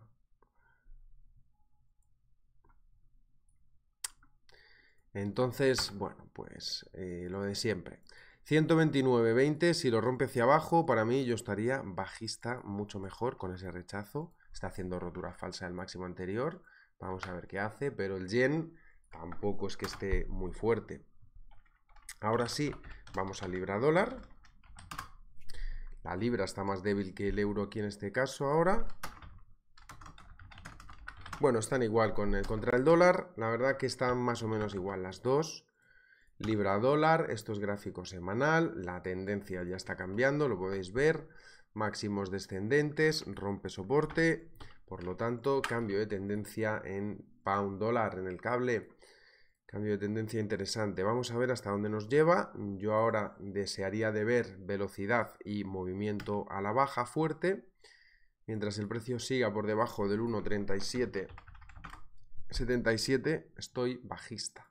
Entonces, bueno, pues eh, lo de siempre. 129.20, si lo rompe hacia abajo, para mí yo estaría bajista mucho mejor con ese rechazo. Está haciendo rotura falsa del máximo anterior. Vamos a ver qué hace, pero el yen tampoco es que esté muy fuerte. Ahora sí, vamos a libra dólar. La libra está más débil que el euro aquí en este caso ahora. Bueno, están igual con eh, contra el dólar. La verdad que están más o menos igual las dos. Libra dólar, esto es gráfico semanal. La tendencia ya está cambiando, lo podéis ver. Máximos descendentes, rompe soporte. Por lo tanto, cambio de tendencia en pound dólar en el cable. Cambio de tendencia interesante. Vamos a ver hasta dónde nos lleva. Yo ahora desearía de ver velocidad y movimiento a la baja fuerte. Mientras el precio siga por debajo del 1.3777, estoy bajista.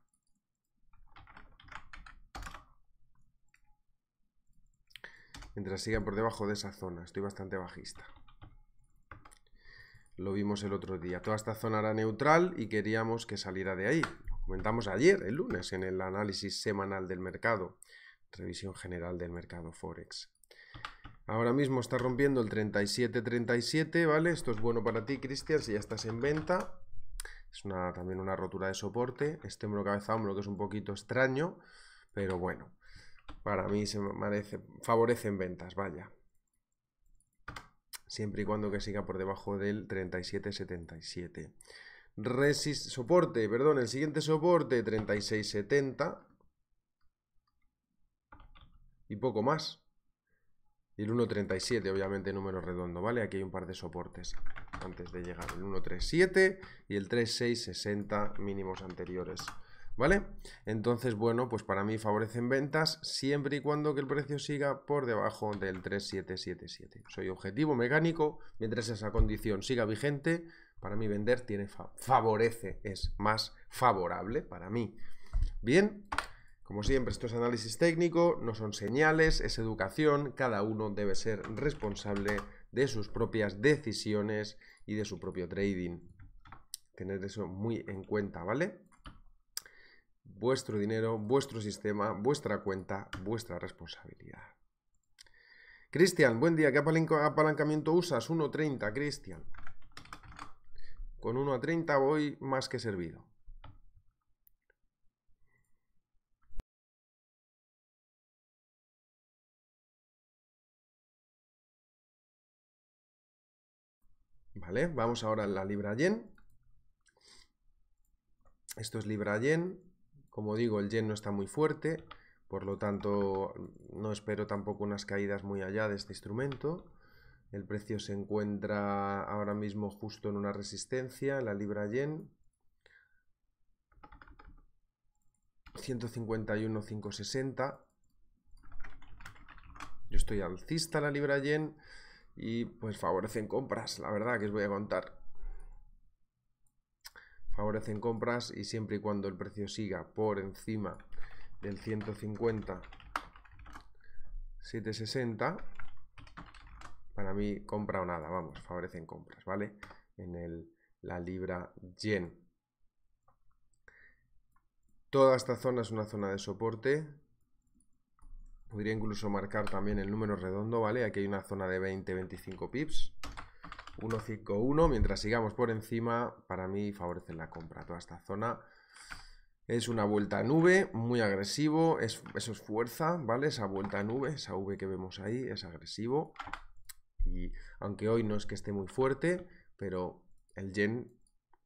Mientras siga por debajo de esa zona, estoy bastante bajista. Lo vimos el otro día. Toda esta zona era neutral y queríamos que saliera de ahí. Lo comentamos ayer, el lunes, en el análisis semanal del mercado. Revisión general del mercado Forex. Ahora mismo está rompiendo el 37.37, ¿vale? Esto es bueno para ti, Cristian, si ya estás en venta. Es también una rotura de soporte. Este hombro cabeza hombro que es un poquito extraño, pero bueno, para mí se me favorecen ventas, vaya siempre y cuando que siga por debajo del 3777. Resist, soporte, perdón, el siguiente soporte 3670 y poco más. Y el 1.37, obviamente, número redondo, ¿vale? Aquí hay un par de soportes antes de llegar. El 1.37 y el 3.660 mínimos anteriores. ¿vale? Entonces, bueno, pues para mí favorecen ventas siempre y cuando que el precio siga por debajo del 3777. Soy objetivo mecánico, mientras esa condición siga vigente, para mí vender tiene favorece, es más favorable para mí. Bien, como siempre, esto es análisis técnico, no son señales, es educación, cada uno debe ser responsable de sus propias decisiones y de su propio trading. Tener eso muy en cuenta, ¿vale? vuestro dinero, vuestro sistema, vuestra cuenta, vuestra responsabilidad. Cristian, buen día. ¿Qué apalancamiento usas? 1.30, Cristian. Con 1.30 voy más que servido. Vale, vamos ahora a la libra yen. Esto es libra yen. Como digo, el yen no está muy fuerte, por lo tanto no espero tampoco unas caídas muy allá de este instrumento. El precio se encuentra ahora mismo justo en una resistencia, la libra yen. 151,560. Yo estoy alcista la libra yen y pues favorecen compras, la verdad que os voy a contar favorecen compras y siempre y cuando el precio siga por encima del 150 760 para mí compra o nada, vamos, favorecen compras, ¿vale? En la libra yen. Toda esta zona es una zona de soporte. Podría incluso marcar también el número redondo, ¿vale? Aquí hay una zona de 20-25 pips. 1.51, mientras sigamos por encima, para mí favorece la compra toda esta zona. Es una vuelta a nube, muy agresivo, eso es fuerza, ¿vale? Esa vuelta a nube, esa V que vemos ahí, es agresivo. Y aunque hoy no es que esté muy fuerte, pero el yen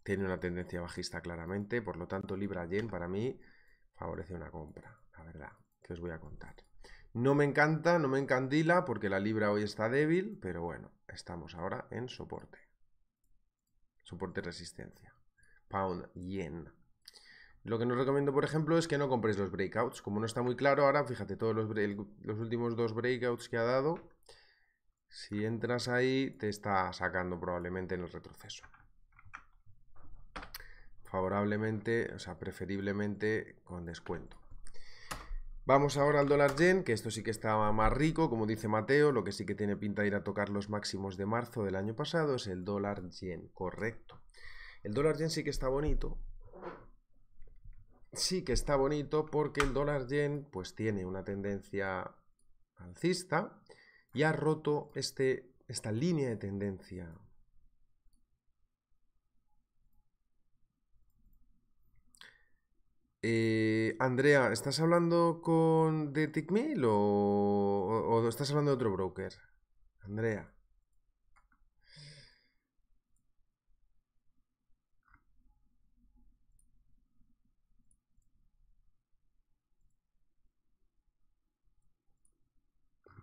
tiene una tendencia bajista claramente, por lo tanto Libra Yen para mí favorece una compra, la verdad, que os voy a contar. No me encanta, no me encandila porque la Libra hoy está débil, pero bueno, estamos ahora en soporte. Soporte resistencia. Pound yen. Lo que nos recomiendo, por ejemplo, es que no compres los breakouts. Como no está muy claro, ahora fíjate todos los, los últimos dos breakouts que ha dado. Si entras ahí, te está sacando probablemente en el retroceso. Favorablemente, o sea, preferiblemente con descuento. Vamos ahora al dólar yen, que esto sí que estaba más rico, como dice Mateo, lo que sí que tiene pinta de ir a tocar los máximos de marzo del año pasado es el dólar yen, correcto. El dólar yen sí que está bonito. Sí que está bonito porque el dólar yen pues tiene una tendencia alcista y ha roto este, esta línea de tendencia Eh, Andrea, ¿estás hablando con de TickMail o, estás hablando de otro broker? Andrea.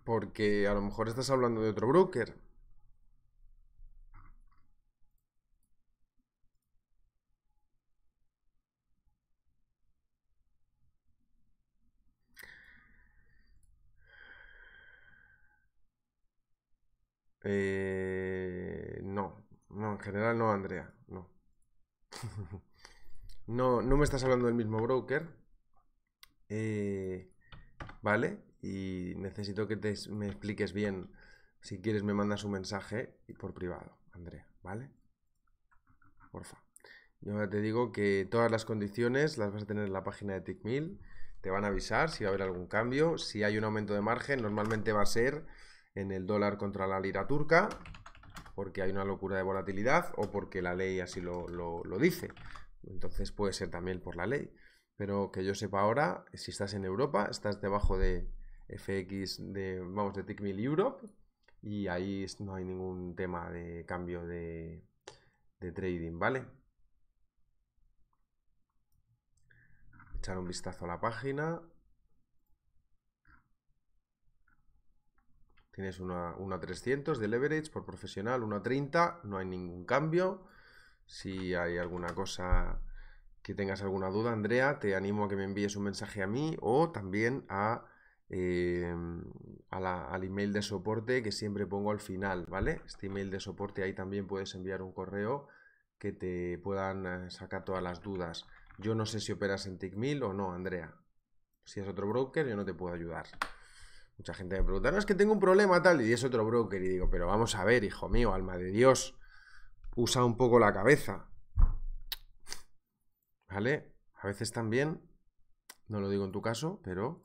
Porque a lo mejor estás hablando de otro broker. Eh, no, no, en general no, Andrea, no. <laughs> no, no me estás hablando del mismo broker. Eh, vale, y necesito que te, me expliques bien. Si quieres me mandas un mensaje y por privado, Andrea, ¿vale? Porfa. Yo te digo que todas las condiciones las vas a tener en la página de Tickmill, Te van a avisar si va a haber algún cambio. Si hay un aumento de margen, normalmente va a ser en el dólar contra la lira turca, porque hay una locura de volatilidad o porque la ley así lo, dice. Entonces puede ser también por la ley. Pero que yo sepa ahora, si estás en Europa, estás debajo de FX, de, vamos, de Tickmill Europe, y ahí no hay ningún tema de cambio de, de trading, ¿vale? Echar un vistazo a la página. Tienes una, una 300 de leverage por profesional, una 30, no hay ningún cambio. Si hay alguna cosa que tengas alguna duda, Andrea, te animo a que me envíes un mensaje a mí o también a, em, al email de soporte que siempre pongo al final, ¿vale? Este email de soporte ahí también puedes enviar un correo que te puedan eh, sacar todas las dudas. Yo no sé si operas en Tickmill o no, Andrea. Si es otro broker, yo no te puedo ayudar. Mucha gente me pregunta, no, es que tengo un problema tal, y es otro broker. Y digo, pero vamos a ver, hijo mío, alma de Dios, usa un poco la cabeza. ¿Vale? A veces también, no lo digo en tu caso, pero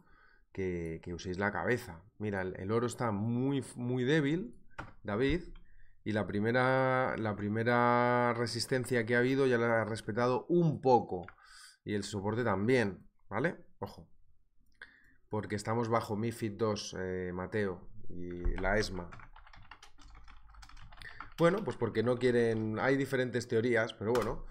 que, uséis la cabeza. Mira, el, oro está muy, muy débil, David, y la primera, la primera resistencia que ha habido ya la ha respetado un poco. Y el soporte también, ¿vale? Ojo porque estamos bajo MIFID 2, eh, Mateo, y la ESMA. Bueno, pues porque no quieren... Hay diferentes teorías, pero bueno...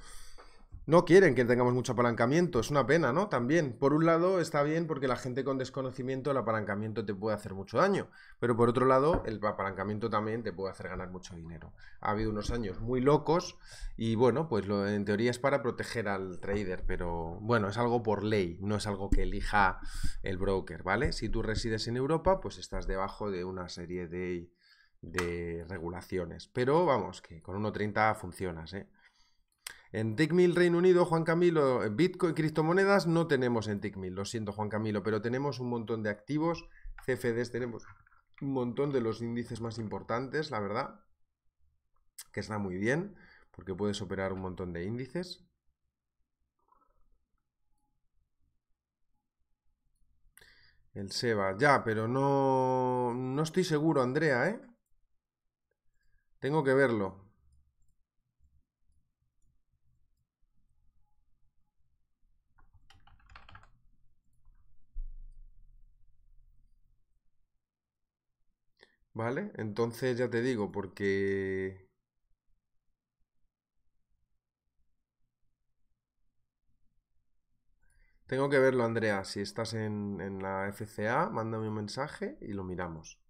No quieren que tengamos mucho apalancamiento, es una pena, ¿no? También, por un lado está bien porque la gente con desconocimiento el apalancamiento te puede hacer mucho daño, pero por otro lado el apalancamiento también te puede hacer ganar mucho dinero. Ha habido unos años muy locos y bueno, pues lo, en teoría es para proteger al trader, pero bueno, es algo por ley, no es algo que elija el broker, ¿vale? Si tú resides en Europa, pues estás debajo de una serie de, de regulaciones, pero vamos, que con 1.30 funcionas, ¿eh? En Tickmill Reino Unido, Juan Camilo, Bitcoin, criptomonedas no tenemos en Tickmill, lo siento Juan Camilo, pero tenemos un montón de activos, CFDs, tenemos un montón de los índices más importantes, la verdad, que está muy bien, porque puedes operar un montón de índices. El SEBA, ya, pero no, no estoy seguro, Andrea, ¿eh? Tengo que verlo, ¿Vale? Entonces ya te digo, porque... Tengo que verlo, Andrea. Si estás en, en la FCA, mándame un mensaje y lo miramos.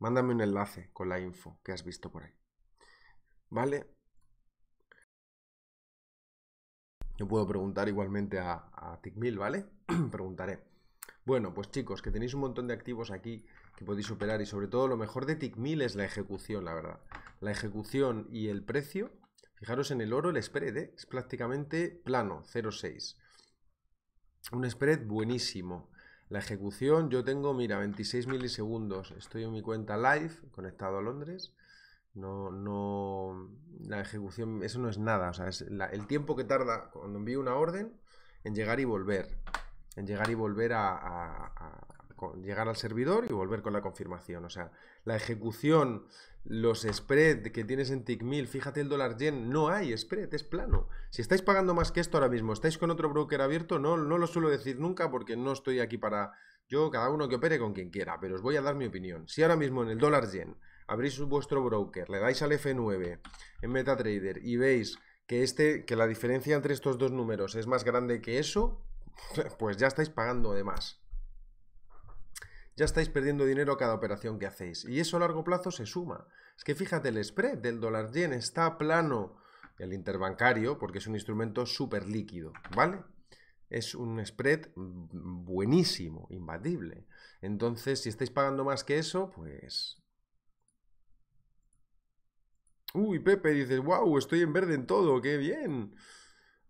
Mándame un enlace con la info que has visto por ahí. ¿Vale? Yo puedo preguntar igualmente a, a TICMIL, ¿vale? <clears throat> Preguntaré. Bueno, pues chicos, que tenéis un montón de activos aquí que podéis superar y sobre todo lo mejor de TIC1000 es la ejecución, la verdad. La ejecución y el precio, fijaros en el oro, el spread ¿eh? es prácticamente plano, 0,6. Un spread buenísimo. La ejecución, yo tengo, mira, 26 milisegundos. Estoy en mi cuenta live, conectado a Londres. No, no, la ejecución, eso no es nada. O sea, es el tiempo que tarda cuando envío una orden en llegar y volver. En llegar y volver a llegar al servidor y volver con la confirmación. O sea, la ejecución, los spread que tienes en TICMIL, fíjate el dólar yen, no hay spread, es plano. Si estáis pagando más que esto ahora mismo, estáis con otro broker abierto, no, no lo suelo decir nunca porque no estoy aquí para yo, cada uno que opere con quien quiera, pero os voy a dar mi opinión. Si ahora mismo en el dólar yen abrís vuestro broker, le dais al F9 en MetaTrader y veis que, este, que la diferencia entre estos dos números es más grande que eso, <laughs> pues ya estáis pagando de más ya estáis perdiendo dinero cada operación que hacéis. Y eso a largo plazo se suma. Es que fíjate, el spread del dólar yen está plano, el interbancario, porque es un instrumento súper líquido, ¿vale? Es un spread buenísimo, imbatible. Entonces, si estáis pagando más que eso, pues Uy, Pepe, dices, wow, estoy en verde en todo, qué bien.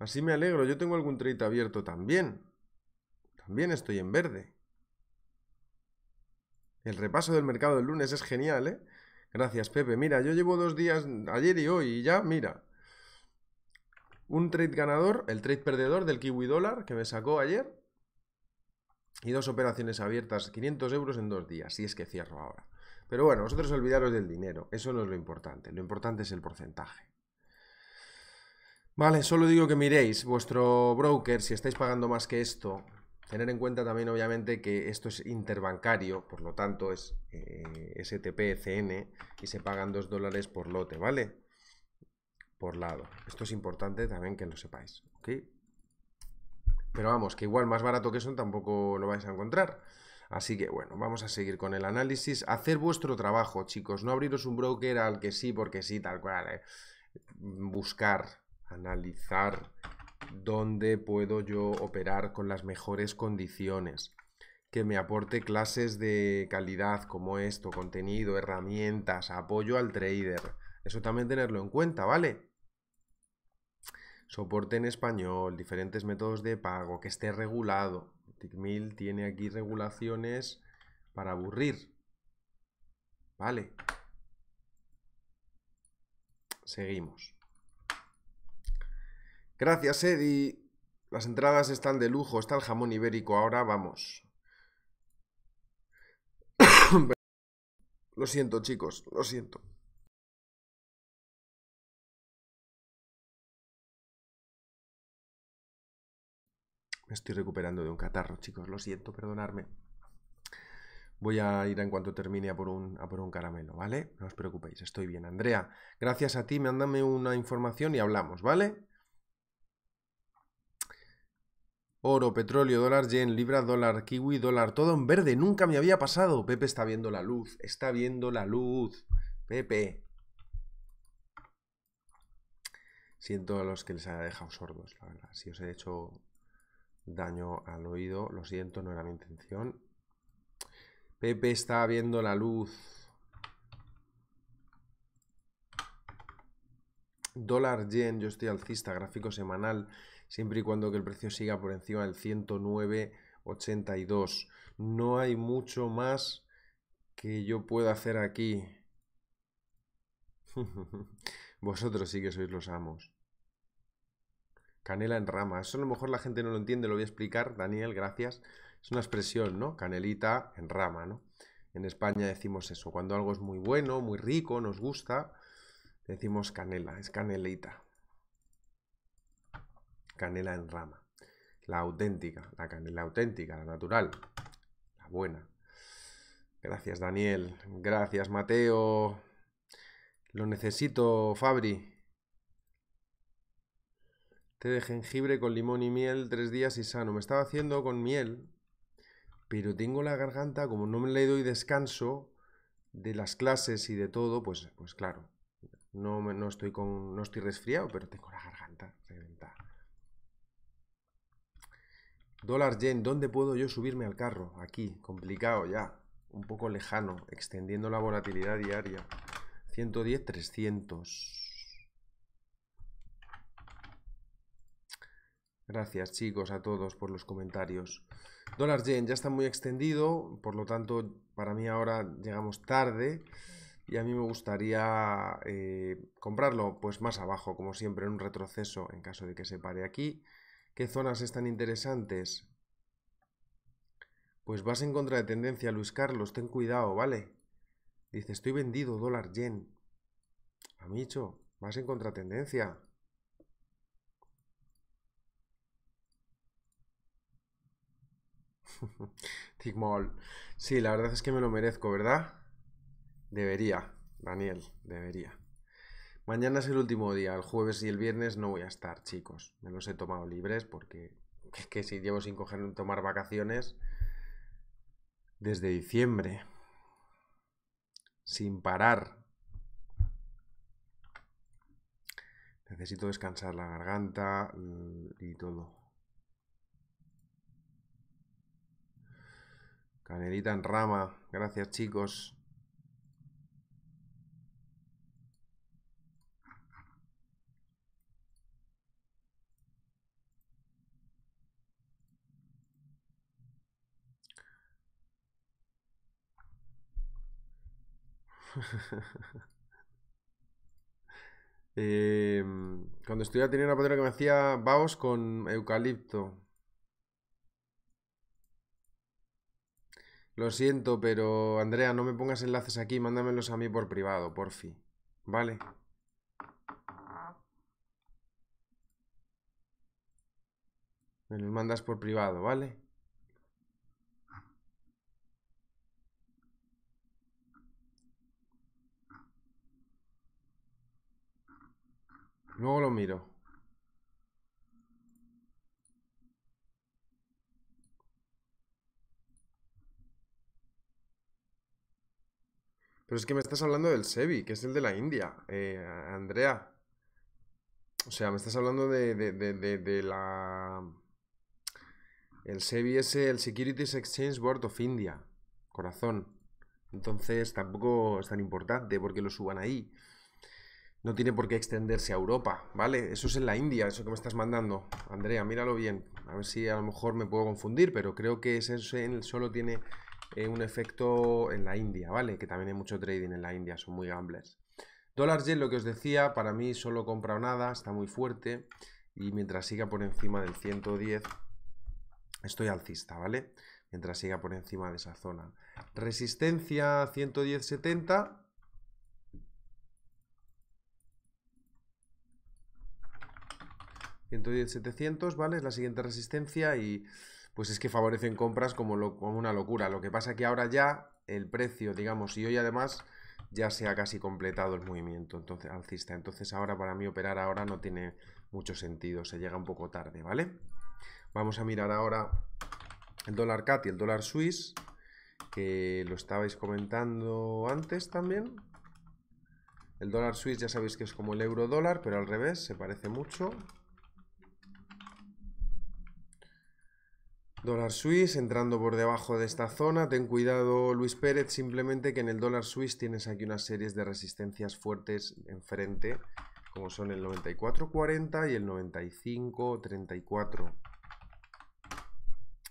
Así me alegro, yo tengo algún trade abierto también. También estoy en verde. El repaso del mercado del lunes es genial, ¿eh? Gracias, Pepe. Mira, yo llevo dos días, ayer y hoy, y ya, mira. Un trade ganador, el trade perdedor del kiwi dólar que me sacó ayer. Y dos operaciones abiertas, 500 euros en dos días, si es que cierro ahora. Pero bueno, vosotros olvidaros del dinero, eso no es lo importante, lo importante es el porcentaje. Vale, solo digo que miréis vuestro broker, si estáis pagando más que esto, Tener en cuenta también, obviamente, que esto es interbancario, por lo tanto es eh, STP-CN y se pagan 2 dólares por lote, ¿vale? Por lado. Esto es importante también que lo sepáis, ¿ok? Pero vamos, que igual más barato que eso tampoco lo vais a encontrar. Así que bueno, vamos a seguir con el análisis. Hacer vuestro trabajo, chicos. No abriros un broker al que sí, porque sí, tal cual. Eh. Buscar, analizar, Dónde puedo yo operar con las mejores condiciones, que me aporte clases de calidad como esto, contenido, herramientas, apoyo al trader. Eso también tenerlo en cuenta, ¿vale? Soporte en español, diferentes métodos de pago, que esté regulado. TICMIL tiene aquí regulaciones para aburrir. Vale. Seguimos. Gracias, Eddie. Las entradas están de lujo, está el jamón ibérico. Ahora vamos. <coughs> lo siento, chicos, lo siento. Me estoy recuperando de un catarro, chicos, lo siento, perdonadme. Voy a ir en cuanto termine a por un, por un caramelo, ¿vale? No os preocupéis, estoy bien. Andrea, gracias a ti, mándame una información y hablamos, ¿vale? Oro, petróleo, dólar yen, libra, dólar, kiwi, dólar, todo en verde. Nunca me había pasado. Pepe está viendo la luz. Está viendo la luz. Pepe. Siento a los que les haya dejado sordos, la verdad. Si os he hecho daño al oído, lo siento, no era mi intención. Pepe está viendo la luz. Dólar yen, yo estoy alcista, gráfico semanal siempre y cuando que el precio siga por encima del 109.82. No hay mucho más que yo pueda hacer aquí. <laughs> Vosotros sí que sois los amos. Canela en rama. Eso a lo mejor la gente no lo entiende, lo voy a explicar. Daniel, gracias. Es una expresión, ¿no? Canelita en rama, ¿no? En España decimos eso. Cuando algo es muy bueno, muy rico, nos gusta, decimos canela, es canelita canela en rama. La auténtica, la canela auténtica, la natural, la buena. Gracias Daniel, gracias Mateo. Lo necesito, Fabri. Té de jengibre con limón y miel, tres días y sano. Me estaba haciendo con miel, pero tengo la garganta, como no me le doy descanso de las clases y de todo, pues, pues claro, no, no, estoy con, no estoy resfriado, pero tengo la garganta reventada. Dólar yen, ¿dónde puedo yo subirme al carro? Aquí, complicado ya. Un poco lejano, extendiendo la volatilidad diaria. 110, 300. Gracias chicos a todos por los comentarios. Dólar yen ya está muy extendido, por lo tanto para mí ahora llegamos tarde y a mí me gustaría eh, comprarlo pues más abajo, como siempre en un retroceso en caso de que se pare aquí. ¿Qué zonas están interesantes? Pues vas en contra de tendencia, Luis Carlos, ten cuidado, ¿vale? Dice, estoy vendido, dólar yen. Amicho, vas en contratendencia. <laughs> Tigmol. Sí, la verdad es que me lo merezco, ¿verdad? Debería, Daniel, debería. Mañana es el último día, el jueves y el viernes no voy a estar, chicos. Me los he tomado libres porque <laughs> es que si llevo sin coger tomar vacaciones desde diciembre. Sin parar. Necesito descansar la garganta mm, y todo. Canelita en rama. Gracias, chicos. <laughs> Em, cuando estudiaba tenía una patrona que me hacía baos con eucalipto. Lo siento, pero Andrea, no me pongas enlaces aquí, mándamelos a mí por privado, por fin Vale. Me los mandas por privado, ¿vale? Luego lo miro. Pero es que me estás hablando del SEBI, que es el de la India, eh, Andrea. O sea, me estás hablando de, de la... El SEBI es el Securities Exchange Board of India, corazón. Entonces tampoco es tan importante porque lo suban ahí. No tiene por qué extenderse a Europa, ¿vale? Eso es en la India, eso que me estás mandando. Andrea, míralo bien. A ver si a lo mejor me puedo confundir, pero creo que ese solo tiene eh, un efecto en la India, ¿vale? Que también hay mucho trading en la India, son muy gamblers. Dólar yen, lo que os decía, para mí solo compra nada, está muy fuerte. Y mientras siga por encima del 110, estoy alcista, ¿vale? Mientras siga por encima de esa zona. Resistencia 110.70 110.700, ¿vale? Es la siguiente resistencia y pues es que favorecen compras como, lo, una locura. Lo que pasa que ahora ya el precio, digamos, y hoy además ya se ha casi completado el movimiento entonces, alcista. Entonces ahora para mí operar ahora no tiene mucho sentido, se llega un poco tarde, ¿vale? Vamos a mirar ahora el dólar CAT y el dólar Swiss, que lo estabais comentando antes también. El dólar Swiss ya sabéis que es como el euro dólar, pero al revés, se parece mucho. Dólar Suizo entrando por debajo de esta zona. Ten cuidado, Luis Pérez, simplemente que en el dólar Suizo tienes aquí unas series de resistencias fuertes enfrente, como son el 94.40 y el 95.34.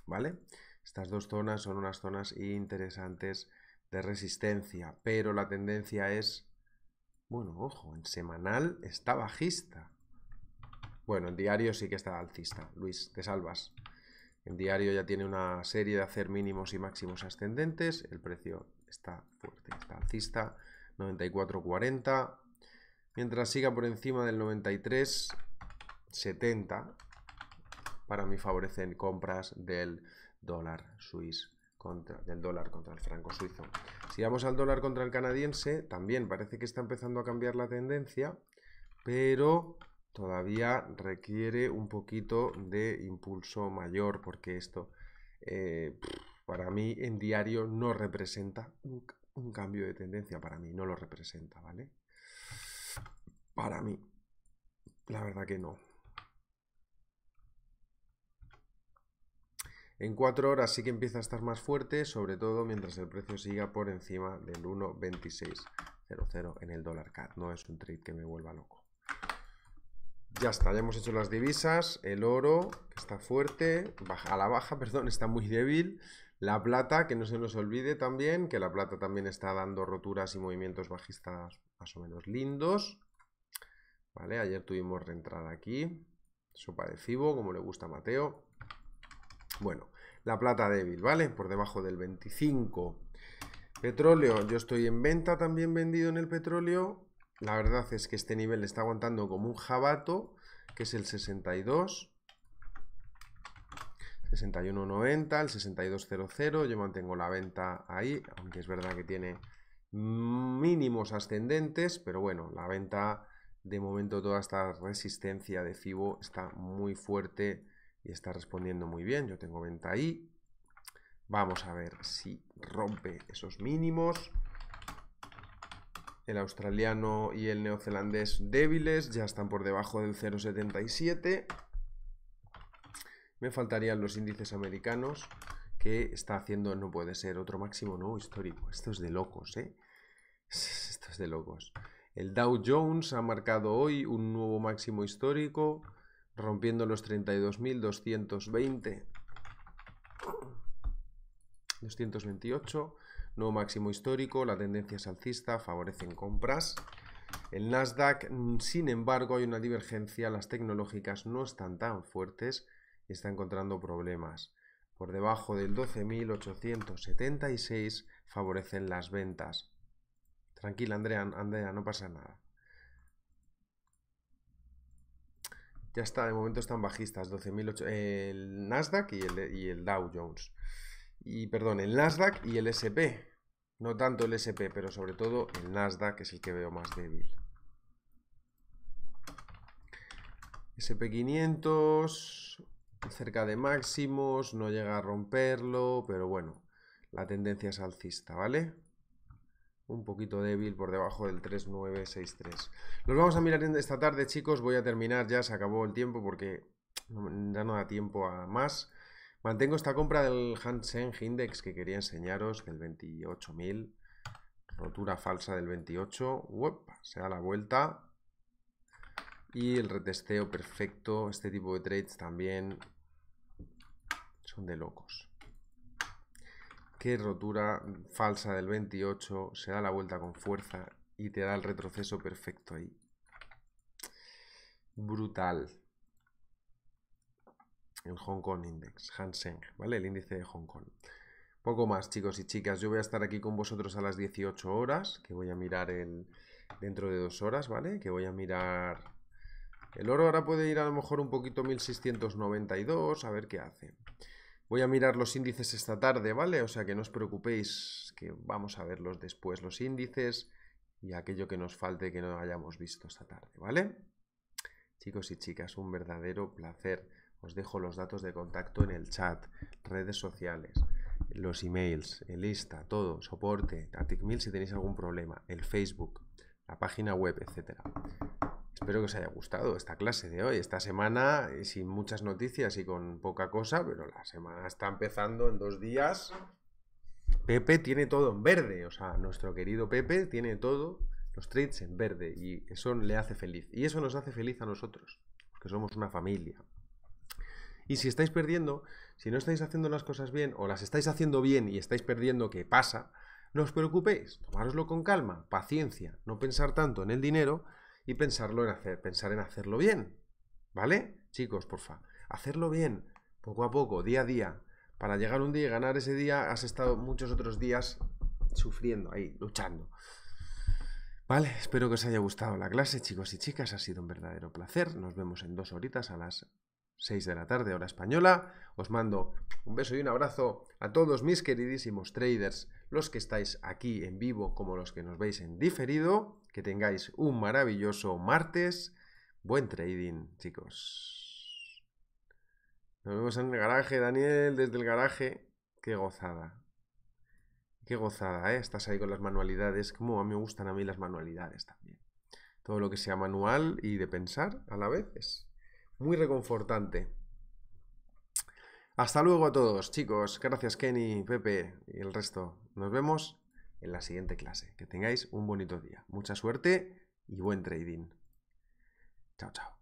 ¿Vale? Estas dos zonas son unas zonas interesantes de resistencia, pero la tendencia es, bueno, ojo, en semanal está bajista. Bueno, en diario sí que está alcista. Luis, te salvas. El diario ya tiene una serie de hacer mínimos y máximos ascendentes. El precio está fuerte, está alcista. 94.40. Mientras siga por encima del 93.70, para mí favorecen compras del dólar suizo contra, del dólar contra el franco suizo. Si vamos al dólar contra el canadiense, también parece que está empezando a cambiar la tendencia, pero todavía requiere un poquito de impulso mayor porque esto eh, para mí en diario no representa un, cambio de tendencia, para mí no lo representa, ¿vale? Para mí, la verdad que no. En cuatro horas sí que empieza a estar más fuerte, sobre todo mientras el precio siga por encima del 1.2600 en el dólar CAD. No es un trade que me vuelva loco. Ya está, ya hemos hecho las divisas, el oro, que está fuerte, baja, a la baja, <laughs> perdón, está muy débil, la plata, que no se nos olvide también, que la plata también está dando roturas y movimientos bajistas más o menos lindos. Vale, ayer tuvimos reentrada aquí, sopa de cibo, como le gusta a Mateo. Bueno, la plata débil, ¿vale? Por debajo del 25. Petróleo, yo estoy en venta también vendido en el petróleo, la verdad es que este nivel está aguantando como un jabato, que es el 62. 61.90, el 62.00, yo mantengo la venta ahí, aunque es verdad que tiene mínimos ascendentes, pero bueno, la venta de momento toda esta resistencia de FIBO está muy fuerte y está respondiendo muy bien, yo tengo venta ahí, vamos a ver si rompe esos mínimos, el australiano y el neozelandés débiles, ya están por debajo del 0,77. Me faltarían los índices americanos, que está haciendo, no puede ser, otro máximo nuevo histórico. Esto es de locos, ¿eh? <laughs> Esto es de locos. El Dow Jones ha marcado hoy un nuevo máximo histórico, rompiendo los 32.220. 228. <clears throat> No máximo histórico, la tendencia es alcista, favorecen compras. El Nasdaq, mm, sin embargo, hay una divergencia, las tecnológicas no están tan fuertes y está encontrando problemas. Por debajo del 12.876 favorecen las ventas. Tranquila, Andrea, Andrea, no pasa nada. Ya está, de momento están bajistas, el Nasdaq y el Dow Jones y perdón, el Nasdaq y el SP. No tanto el SP, pero sobre todo el Nasdaq, que es el que veo más débil. SP500, cerca de máximos, no llega a romperlo, pero bueno, la tendencia es alcista, ¿vale? Un poquito débil por debajo del 3963. Los vamos a mirar esta tarde, chicos. Voy a terminar ya, se acabó el tiempo porque ya no da tiempo a más. Mantengo esta compra del Hansen Index que quería enseñaros del 28.000. Rotura falsa del 28. se da la vuelta. Y el retesteo perfecto. Este tipo de trades también son de locos. Qué rotura falsa del 28. Se da la vuelta con fuerza y te da el retroceso perfecto ahí. Brutal el Hong Kong Index, Hang ¿vale? El índice de Hong Kong. Poco más, chicos y chicas. Yo voy a estar aquí con vosotros a las 18 horas, que voy a mirar dentro de dos horas, ¿vale? Que voy a mirar... El oro ahora puede ir a lo mejor un poquito 1692, a ver qué hace. Voy a mirar los índices esta tarde, ¿vale? O sea que no os preocupéis, que vamos a verlos después, los índices y aquello que nos falte que no hayamos visto esta tarde, ¿vale? Chicos y chicas, un verdadero placer. Os dejo los datos de contacto en el chat, redes sociales, los emails, el lista, todo, soporte, TATICMIL si tenéis algún problema, el Facebook, la página web, etc. Espero que os haya gustado esta clase de hoy, esta semana eh, sin muchas noticias y con poca cosa, pero la semana está empezando en dos días. Pepe tiene todo en verde, o sea, nuestro querido Pepe tiene todo, los trades en verde y eso le hace feliz. Y eso nos hace feliz a nosotros, porque somos una familia. Y si estáis perdiendo, si no estáis haciendo las cosas bien o las estáis haciendo bien y estáis perdiendo, ¿qué pasa, no os preocupéis, tomároslo con calma, paciencia, no pensar tanto en el dinero y pensarlo en hacer, pensar en hacerlo bien. ¿Vale? Chicos, porfa, hacerlo bien, poco a poco, día a día. Para llegar un día y ganar ese día, has estado muchos otros días sufriendo ahí, luchando. Vale, espero que os haya gustado la clase, chicos y chicas. Ha sido un verdadero placer. Nos vemos en dos horitas a las 6 de la tarde, hora española. Os mando un beso y un abrazo a todos mis queridísimos traders, los que estáis aquí en vivo como los que nos veis en diferido. Que tengáis un maravilloso martes. Buen trading, chicos. Nos vemos en el garaje, Daniel, desde el garaje. Qué gozada. Qué gozada, ¿eh? Estás ahí con las manualidades. Como a mí me gustan a mí las manualidades también. Todo lo que sea manual y de pensar a la vez es muy reconfortante. Hasta luego a todos, chicos. Gracias Kenny, Pepe y el resto. Nos vemos en la siguiente clase. Que tengáis un bonito día. Mucha suerte y buen trading. Chao, chao.